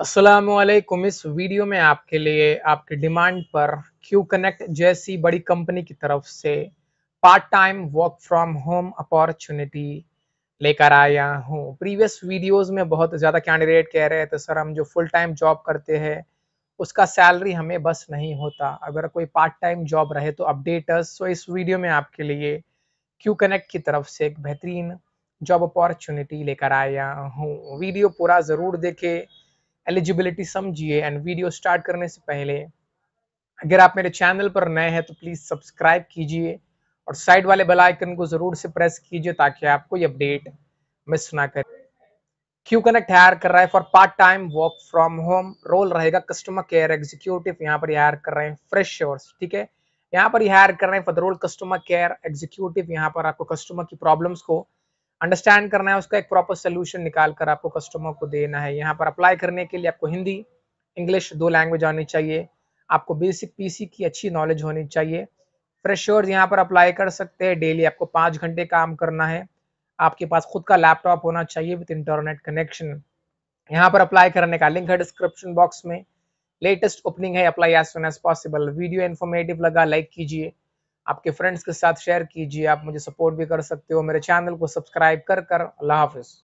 असलकुम इस वीडियो में आपके लिए आपके डिमांड पर क्यू कनेक्ट जैसी बड़ी कंपनी की तरफ से part time work from home opportunity लेकर आया हूँ प्रीवियस वीडियोस में बहुत ज़्यादा कैंडिडेट कह रहे थे तो सर हम जो फुल टाइम जॉब करते हैं उसका सैलरी हमें बस नहीं होता अगर कोई पार्ट टाइम जॉब रहे तो अपडेटर्स सो इस वीडियो में आपके लिए क्यू कनेक्ट की तरफ से एक बेहतरीन जॉब अपॉर्चुनिटी लेकर आया हूँ वीडियो पूरा ज़रूर देखें एलिजिबिलिटी समझिए एंड वीडियो स्टार्ट करने से पहले अगर आप मेरे चैनल पर नए हैं तो प्लीज़ सब्सक्राइब कीजिए और साइड वाले बेल आइकन को ज़रूर से प्रेस कीजिए ताकि आपको ये अपडेट मिस ना करें क्यू कनेक्ट हायर कर रहा है for part time work from home role रहेगा कस्टमर केयर एग्जीक्यूटिव यहाँ पर हायर कर रहे हैं फ्रेश ठीक है यहाँ पर हायर कर रहे हैं for role customer care executive यहाँ पर आपको कस्टमर की प्रॉब्लम्स को अंडरस्टैंड करना है उसका एक प्रॉपर सोल्यूशन निकाल कर आपको कस्टमर को देना है यहाँ पर अप्लाई करने के लिए आपको हिंदी इंग्लिश दो लैंग्वेज आनी चाहिए आपको बेसिक पीसी की अच्छी नॉलेज होनी चाहिए फ्रेशर्स यहाँ पर अप्लाई कर सकते हैं डेली आपको पाँच घंटे काम करना है आपके पास खुद का लैपटॉप होना चाहिए विथ इंटरनेट कनेक्शन यहाँ पर अप्लाई करने का लिंक है डिस्क्रिप्शन बॉक्स में लेटेस्ट ओपनिंग है apply as soon as possible video informative लगा लाइक कीजिए आपके फ्रेंड्स के साथ शेयर कीजिए आप मुझे सपोर्ट भी कर सकते हो मेरे चैनल को सब्सक्राइब कर कर अल्लाह हाफिज़